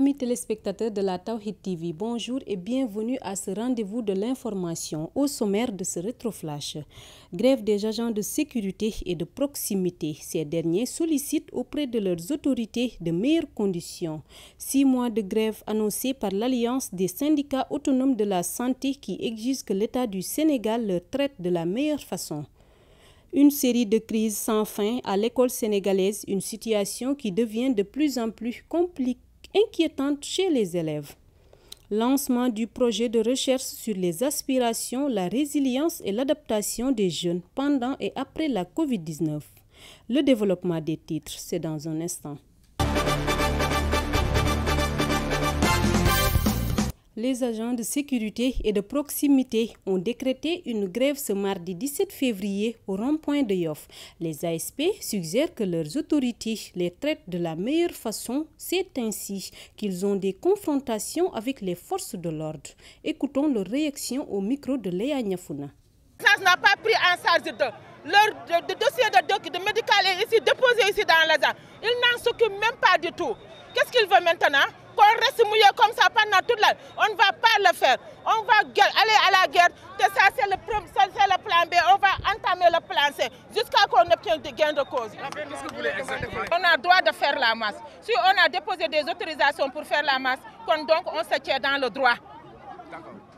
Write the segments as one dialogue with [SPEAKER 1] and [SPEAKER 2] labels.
[SPEAKER 1] Amis téléspectateurs de la Tawhid TV, bonjour et bienvenue à ce rendez-vous de l'information au sommaire de ce rétroflash. Grève des agents de sécurité et de proximité. Ces derniers sollicitent auprès de leurs autorités de meilleures conditions. Six mois de grève annoncés par l'Alliance des syndicats autonomes de la santé qui exige que l'État du Sénégal leur traite de la meilleure façon. Une série de crises sans fin à l'école sénégalaise, une situation qui devient de plus en plus compliquée inquiétante chez les élèves. Lancement du projet de recherche sur les aspirations, la résilience et l'adaptation des jeunes pendant et après la COVID-19. Le développement des titres, c'est dans un instant. Les agents de sécurité et de proximité ont décrété une grève ce mardi 17 février au rond-point de Yoff. Les ASP suggèrent que leurs autorités les traitent de la meilleure façon. C'est ainsi qu'ils ont des confrontations avec les forces de l'ordre. Écoutons leur réaction au micro de Léa Niafouna. Ça n'a pas pris en charge de dossier de, médical déposé ici dans l'ASA. Ils n'en s'occupent même pas du tout. Qu'est-ce qu'ils veulent maintenant qu'on reste mouillé comme ça pendant toute la... On ne va pas le faire. On va aller à la guerre. ça, c'est le, plan B. On va entamer le plan C jusqu'à qu'on obtienne des gains de cause. On a le droit de faire la masse. Si on a déposé des autorisations pour faire la masse, donc on se tient dans le droit.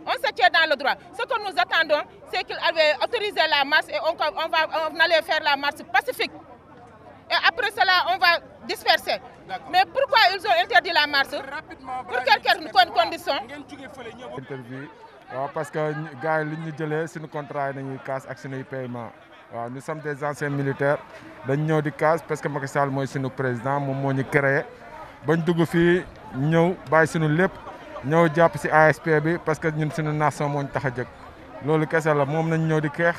[SPEAKER 1] On se tient dans le droit. Ce que nous attendons, c'est qu'il avait autorisé la masse et on, va, aller faire la masse pacifique. Et après cela, on va disperser. Mais pourquoi ils ont interdit la marche Pour quelle condition
[SPEAKER 2] parce que les gars, nous avons contrat et paiement. Nous sommes des anciens militaires. Nous avons casse parce que Macky Sall est notre président, nous avons créé. Nous fait nous parce que nation C'est ce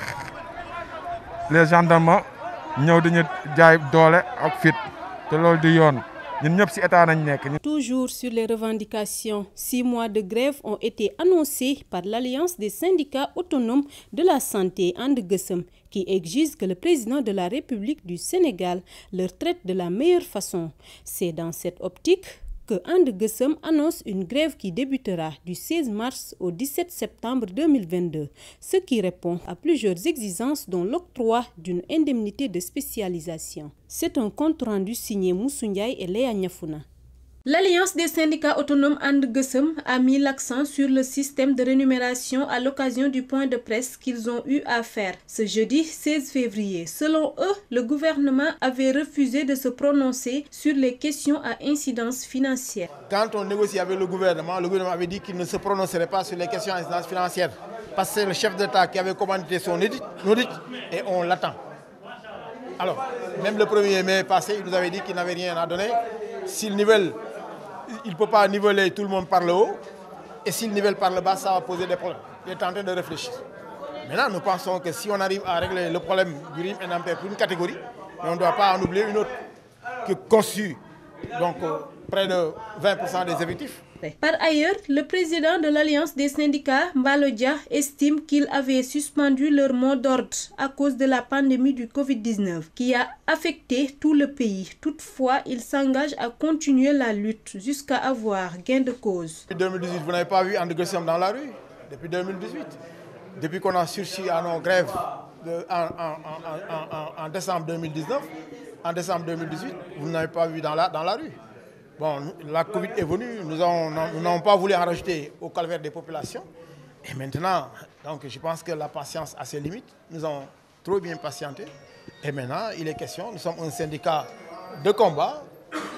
[SPEAKER 2] les gendarmes toujours sur les
[SPEAKER 1] revendications six mois de grève ont été annoncés par l'alliance des syndicats autonomes de la santé And qui exige que le président de la République du Sénégal leur traite de la meilleure façon c'est dans cette optique que Gessem annonce une grève qui débutera du 16 mars au 17 septembre 2022, ce qui répond à plusieurs exigences dont l'octroi d'une indemnité de spécialisation. C'est un compte rendu signé Moussou et Léa Niafouna. L'Alliance des syndicats autonomes And a mis l'accent sur le système de rémunération à l'occasion du point de presse qu'ils ont eu à faire ce jeudi 16 février. Selon eux, le gouvernement avait refusé de se prononcer sur les questions à incidence financière. Quand on négocie avec
[SPEAKER 3] le gouvernement, le gouvernement avait dit qu'il ne se prononcerait pas sur les questions à incidence financière parce que c'est le chef d'État qui avait commandité son audit, et on l'attend. Alors, même le 1er mai passé, il nous avait dit qu'il n'avait rien à donner. S'ils niveau il ne peut pas niveler tout le monde par le haut. Et s'il nivelle par le bas, ça va poser des problèmes. Il est en train de réfléchir. Maintenant, nous pensons que si on arrive à régler le problème du RIM NMP pour une catégorie, on ne doit pas en oublier une autre qui conçue donc, euh, près de 20% des effectifs.
[SPEAKER 1] Par ailleurs, le président de l'Alliance des syndicats, Mbalodia, estime qu'il avait suspendu leur mot d'ordre à cause de la pandémie du Covid-19 qui a affecté tout le pays. Toutefois, il s'engage à continuer la lutte jusqu'à avoir gain de cause.
[SPEAKER 3] Depuis 2018, vous n'avez pas vu André dans la rue Depuis 2018 Depuis qu'on a sursis à nos grèves en, décembre 2019, en décembre 2018, vous n'avez pas vu dans la, dans la rue Bon, la Covid est venue, nous n'avons pas voulu en rajouter au calvaire des populations. Et maintenant, donc, je pense que la patience a ses limites. Nous avons trop bien patienté. Et maintenant, il est question, nous sommes un syndicat de combat,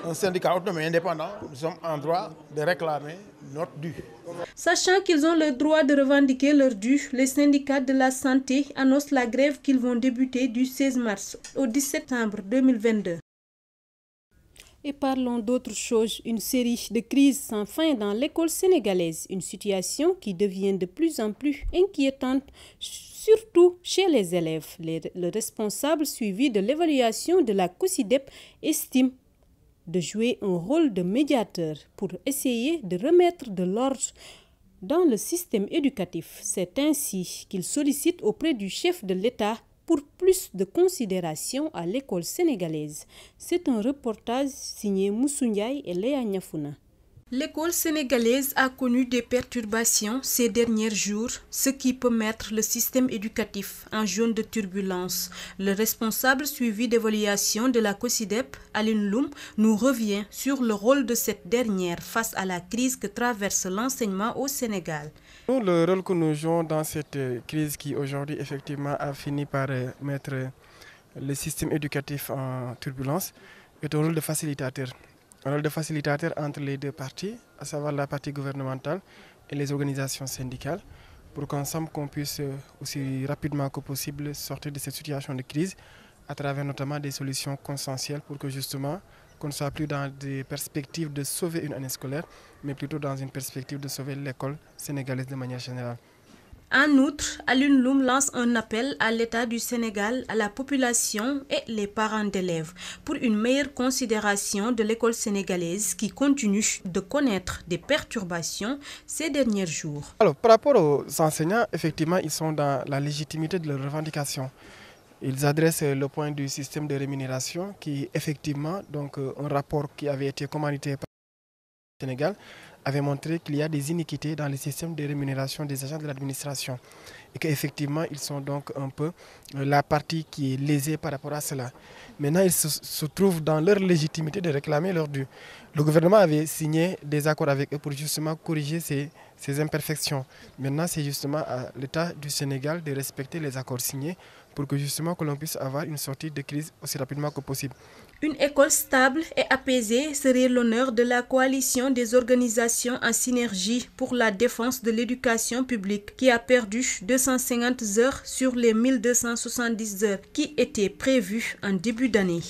[SPEAKER 3] un syndicat autonome et indépendant. Nous sommes en droit de réclamer notre dû.
[SPEAKER 1] Sachant qu'ils ont le droit de revendiquer leur dû, les syndicats de la santé annoncent la grève qu'ils vont débuter du 16 mars au 10 septembre 2022. Et parlons d'autre chose, une série de crises sans fin dans l'école sénégalaise, une situation qui devient de plus en plus inquiétante, surtout chez les élèves. le responsable suivi de l'évaluation de la COSIDEP estime de jouer un rôle de médiateur pour essayer de remettre de l'ordre dans le système éducatif. C'est ainsi qu'il sollicite auprès du chef de l'État pour plus de considération à l'école sénégalaise. C'est un reportage signé Moussouniaï et Léa Niafouna. L'école sénégalaise a connu des perturbations ces derniers jours, ce qui peut mettre le système éducatif en zone de turbulence. Le responsable suivi d'évaluation de la COSIDEP, Aline Loum, nous revient sur le rôle de cette dernière face à la crise que traverse l'enseignement au Sénégal
[SPEAKER 4] le rôle que nous jouons dans cette euh, crise qui aujourd'hui effectivement a fini par euh, mettre euh, le système éducatif en turbulence est un rôle de facilitateur. Un rôle de facilitateur entre les deux parties, à savoir la partie gouvernementale et les organisations syndicales, pour qu'ensemble qu'on puisse aussi rapidement que possible sortir de cette situation de crise à travers notamment des solutions consensuelles pour que justement qu'on ne soit plus dans des perspectives de sauver une année scolaire, mais plutôt
[SPEAKER 1] dans une perspective de sauver l'école sénégalaise de manière générale. En outre, Alun Loum lance un appel à l'État du Sénégal, à la population et les parents d'élèves pour une meilleure considération de l'école sénégalaise qui continue de connaître des perturbations ces derniers jours.
[SPEAKER 4] Alors, par rapport aux enseignants, effectivement, ils sont dans la légitimité de leurs revendications. Ils adressent le point du système de rémunération qui, effectivement, donc euh, un rapport qui avait été commandité par le Sénégal avait montré qu'il y a des iniquités dans le système de rémunération des agents de l'administration et qu'effectivement, ils sont donc un peu euh, la partie qui est lésée par rapport à cela. Maintenant, ils se, trouvent dans leur légitimité de réclamer leur dû. Le gouvernement avait signé des accords avec eux pour justement corriger ces, ces imperfections. Maintenant, c'est justement à l'État du Sénégal de respecter les accords signés pour que justement que l'on puisse avoir une sortie de crise aussi rapidement que possible.
[SPEAKER 1] Une école stable et apaisée serait l'honneur de la coalition des organisations en synergie pour la défense de l'éducation publique qui a perdu 250 heures sur les 1270 heures qui étaient prévues en début d'année.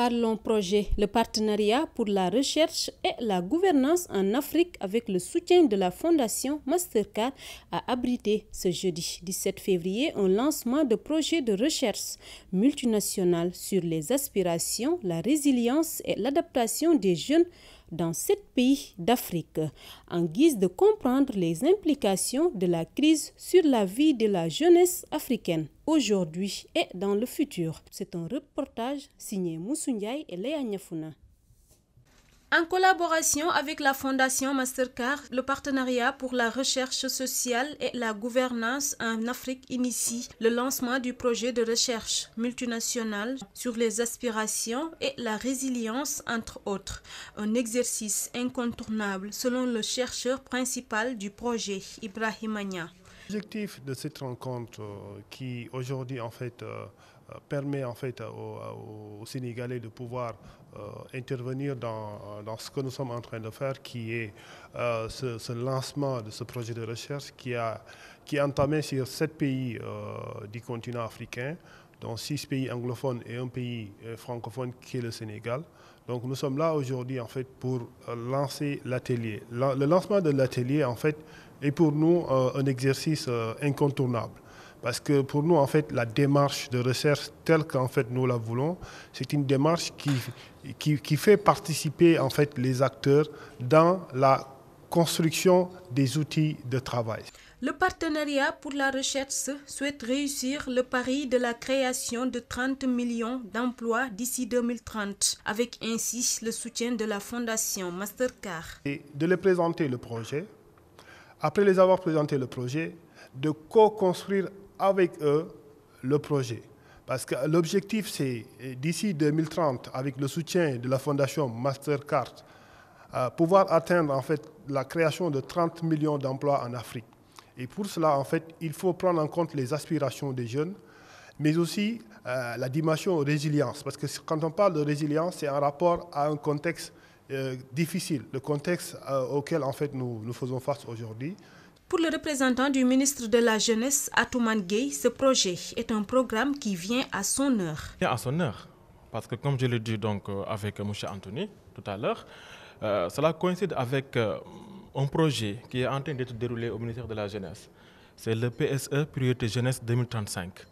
[SPEAKER 1] Parlons projet, le partenariat pour la recherche et la gouvernance en Afrique avec le soutien de la fondation Mastercard a abrité ce jeudi 17 février un lancement de projet de recherche multinationale sur les aspirations, la résilience et l'adaptation des jeunes dans sept pays d'Afrique en guise de comprendre les implications de la crise sur la vie de la jeunesse africaine aujourd'hui et dans le futur. C'est un reportage signé Moussou et Léa en collaboration avec la Fondation Mastercard, le partenariat pour la recherche sociale et la gouvernance en Afrique initie le lancement du projet de recherche multinationale sur les aspirations et la résilience, entre autres, un exercice incontournable selon le chercheur principal du projet, Ibrahim
[SPEAKER 5] L'objectif de cette rencontre euh, qui aujourd'hui en fait euh, euh, permet en fait aux, Sénégalais de pouvoir intervenir dans, dans, ce que nous sommes en train de faire qui est ce, lancement de ce projet de recherche qui a qui est entamé sur sept pays du continent africain dont six pays anglophones et un pays francophone qui est le Sénégal. Donc nous sommes là aujourd'hui en fait pour lancer l'atelier. le lancement de l'atelier en fait est pour nous euh, un exercice euh, incontournable. Parce que pour nous, en fait, la démarche de recherche telle qu'en fait nous la voulons, c'est une démarche qui, qui, fait participer en fait les acteurs dans la construction des outils de travail.
[SPEAKER 1] Le partenariat pour la recherche souhaite réussir le pari de la création de 30 millions d'emplois d'ici 2030, avec ainsi le soutien de la Fondation Mastercard.
[SPEAKER 5] Et de les présenter le projet, après les avoir présenté le projet, de co-construire avec eux le projet. Parce que l'objectif, c'est euh, d'ici 2030, avec le soutien de la fondation Mastercard, euh, pouvoir atteindre en fait la création de 30 millions d'emplois en Afrique. Et pour cela, en fait, il faut prendre en compte les aspirations des jeunes, mais aussi euh, la dimension résilience. Parce que quand on parle de résilience, c'est un rapport à un contexte euh, difficile, le contexte euh, auquel en fait nous, nous faisons face aujourd'hui.
[SPEAKER 1] Pour le représentant du ministre de la Jeunesse, Atouman Gay, ce projet est un programme qui vient à son heure.
[SPEAKER 2] Vient à son heure, parce que comme je l'ai dit donc euh, avec Moucha Anthony tout à l'heure, cela coïncide avec un projet qui est en train d'être déroulé au ministère de la Jeunesse. C'est le PSE Priorité Jeunesse 2035.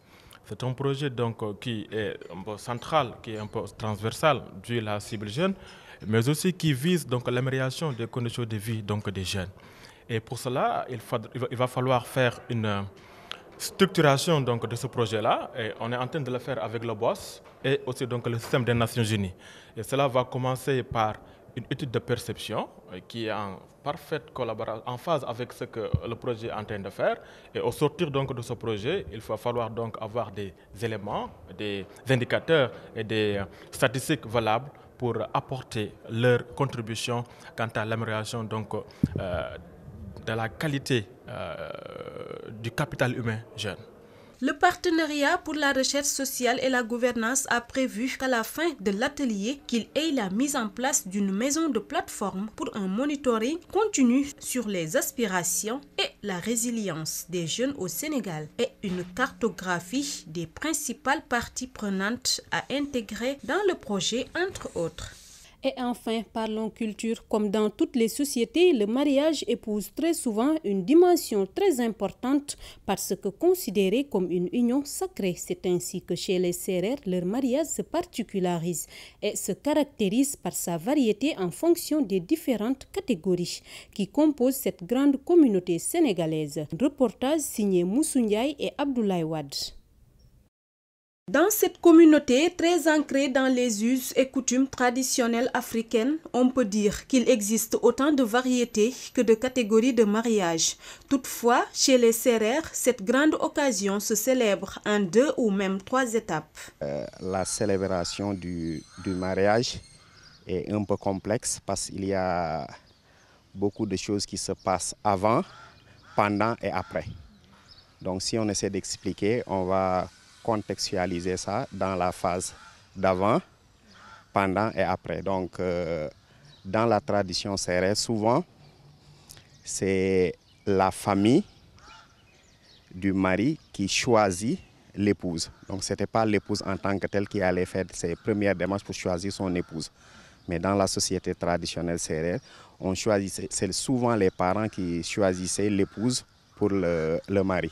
[SPEAKER 2] C'est un projet donc qui est un peu central, qui est un peu transversal, du la cible jeune, mais aussi qui vise donc l'amélioration des conditions de vie donc des jeunes. Et pour cela, il, va falloir faire une euh, structuration donc de ce projet-là. Et on est en train de le faire avec le BOSS et aussi donc le système des Nations Unies. Et cela va commencer par une étude de perception euh, qui est en parfaite collaboration, en phase avec ce que le projet est en train de faire. Et au sortir donc de ce projet, il va falloir donc avoir des éléments, des indicateurs et des euh, statistiques valables pour apporter leur contribution quant à l'amélioration euh, de la qualité euh, du capital humain jeune.
[SPEAKER 1] Le partenariat pour la recherche sociale et la gouvernance a prévu qu'à la fin de l'atelier, qu'il ait la mise en place d'une maison de plateforme pour un monitoring continu sur les aspirations et la résilience des jeunes au Sénégal et une cartographie des principales parties prenantes à intégrer dans le projet, entre autres. Et enfin, parlons culture. Comme dans toutes les sociétés, le mariage épouse très souvent une dimension très importante parce que considéré comme une union sacrée. C'est ainsi que chez les Sérères, leur mariage se particularise et se caractérise par sa variété en fonction des différentes catégories qui composent cette grande communauté sénégalaise. reportage signé Moussou et Abdoulaye dans cette communauté très ancrée dans les us et coutumes traditionnelles africaines, on peut dire qu'il existe autant de variétés que de catégories de mariage. Toutefois, chez les serrères, cette grande occasion se célèbre en deux ou même trois étapes.
[SPEAKER 6] Euh, la célébration du, du, mariage est un peu complexe parce qu'il y a beaucoup de choses qui se passent avant, pendant et après. Donc si on essaie d'expliquer, on va contextualiser ça dans la phase d'avant, pendant et après. Donc, euh, dans la tradition serrée, souvent, c'est la famille du mari qui choisit l'épouse. Donc, ce n'était pas l'épouse en tant que telle qui allait faire ses premières démarches pour choisir son épouse. Mais dans la société traditionnelle serrée, on c'est souvent les parents qui choisissaient l'épouse pour le, le mari.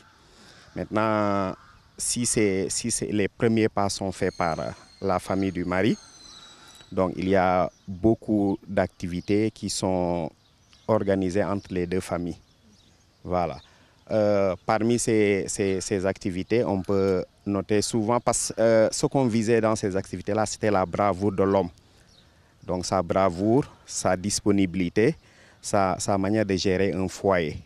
[SPEAKER 6] Maintenant, si, si les premiers pas sont faits par la famille du mari, donc il y a beaucoup d'activités qui sont organisées entre les deux familles. Voilà. Euh, parmi ces, ces, activités, on peut noter souvent, parce que euh, ce qu'on visait dans ces activités-là, c'était la bravoure de l'homme. Donc sa bravoure, sa disponibilité, sa, sa manière de gérer un foyer.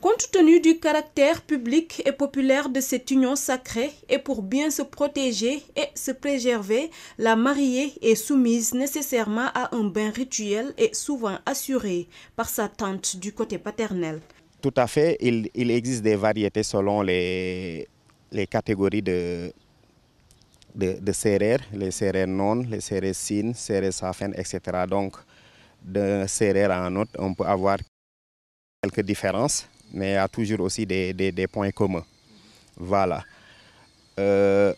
[SPEAKER 1] Compte tenu du caractère public et populaire de cette union sacrée et pour bien se protéger et se préserver, la mariée est soumise nécessairement à un bain rituel et souvent assuré par sa tante du côté paternel.
[SPEAKER 6] Tout à fait, il, existe des variétés selon les, les catégories de, de, serrères, les serrères non, les serrères sin, serrères safen, etc. Donc, d'un serrère à un autre, on peut avoir quelques différences, mais il y a toujours aussi des, des, points communs. Voilà. Euh,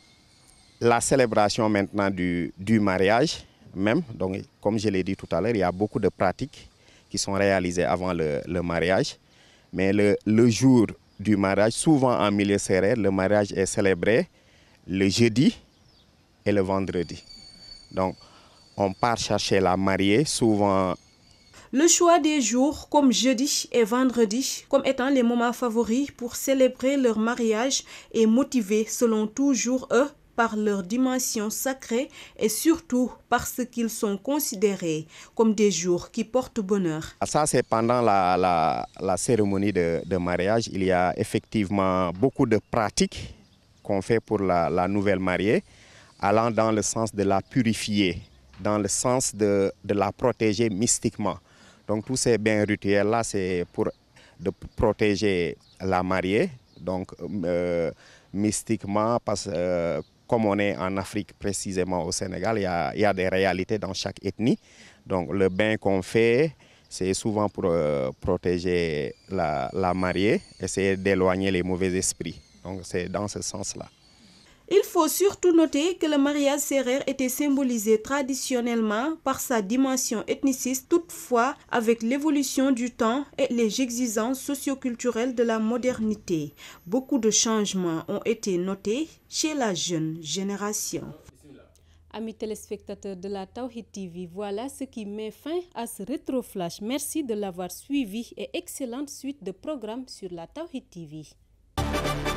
[SPEAKER 6] la célébration maintenant du, du, mariage même, donc comme je l'ai dit tout à l'heure, il y a beaucoup de pratiques qui sont réalisées avant le, le mariage. Mais le, le, jour du mariage, souvent en milieu serré, le mariage est célébré le jeudi et le vendredi. Donc on part chercher la mariée, souvent
[SPEAKER 1] le choix des jours comme jeudi et vendredi comme étant les moments favoris pour célébrer leur mariage est motivé selon toujours eux par leur dimension sacrée et surtout parce qu'ils sont considérés comme des jours qui portent bonheur.
[SPEAKER 6] Ah, ça, c'est pendant la, cérémonie de, mariage. Il y a effectivement beaucoup de pratiques qu'on fait pour la, nouvelle mariée, allant dans le sens de la purifier, dans le sens de la protéger mystiquement. Donc tous ces bains rituels-là, c'est pour protéger la mariée, donc euh, euh, mystiquement, parce que euh, comme on est en Afrique, précisément au Sénégal, il y, a, des réalités dans chaque ethnie. Donc le bain qu'on fait, c'est souvent pour protéger la, mariée mariée, c'est d'éloigner les mauvais esprits. Donc c'est dans ce sens-là.
[SPEAKER 1] Il faut surtout noter que le mariage serrère était symbolisé traditionnellement par sa dimension ethniciste, toutefois avec l'évolution du temps et les exigences socioculturelles de la modernité. Beaucoup de changements ont été notés chez la jeune génération. Amis téléspectateurs de la Tawhid TV, voilà ce qui met fin à ce rétroflash. Merci de l'avoir suivi et excellente suite de programmes sur la Tawhid TV.